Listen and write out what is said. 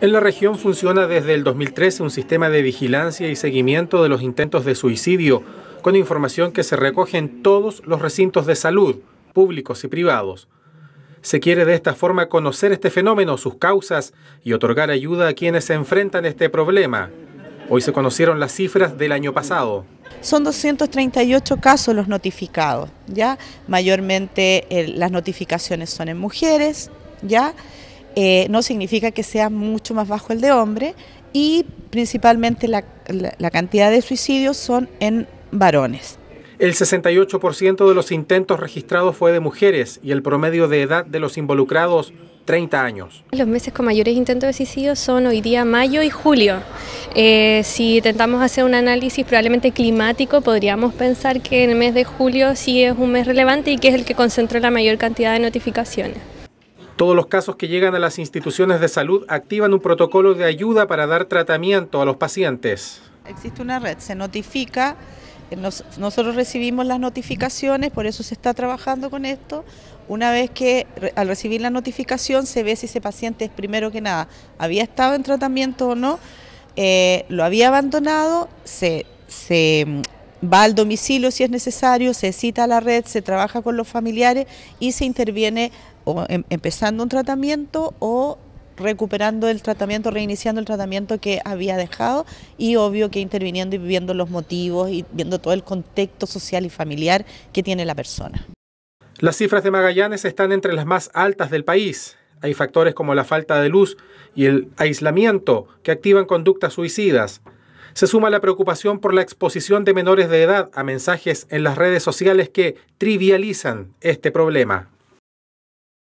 En la región funciona desde el 2013 un sistema de vigilancia y seguimiento de los intentos de suicidio, con información que se recoge en todos los recintos de salud, públicos y privados. Se quiere de esta forma conocer este fenómeno, sus causas y otorgar ayuda a quienes se enfrentan a este problema. Hoy se conocieron las cifras del año pasado. Son 238 casos los notificados, ¿ya? Mayormente eh, las notificaciones son en mujeres, ¿ya? Eh, no significa que sea mucho más bajo el de hombre y principalmente la, cantidad de suicidios son en varones. El 68% de los intentos registrados fue de mujeres y el promedio de edad de los involucrados 30 años. Los meses con mayores intentos de suicidio son hoy día mayo y julio. Eh, si intentamos hacer un análisis probablemente climático, podríamos pensar que en el mes de julio sí es un mes relevante y que es el que concentró la mayor cantidad de notificaciones. Todos los casos que llegan a las instituciones de salud activan un protocolo de ayuda para dar tratamiento a los pacientes. Existe una red, se notifica, nosotros recibimos las notificaciones, por eso se está trabajando con esto. Una vez que al recibir la notificación se ve si ese paciente es primero que nada, había estado en tratamiento o no, eh, lo había abandonado, se, se va al domicilio si es necesario, se cita a la red, se trabaja con los familiares y se interviene em, empezando un tratamiento o recuperando el tratamiento, reiniciando el tratamiento que había dejado y obvio que interviniendo y viendo los motivos y viendo todo el contexto social y familiar que tiene la persona. Las cifras de Magallanes están entre las más altas del país. Hay factores como la falta de luz y el aislamiento que activan conductas suicidas. Se suma la preocupación por la exposición de menores de edad a mensajes en las redes sociales que trivializan este problema.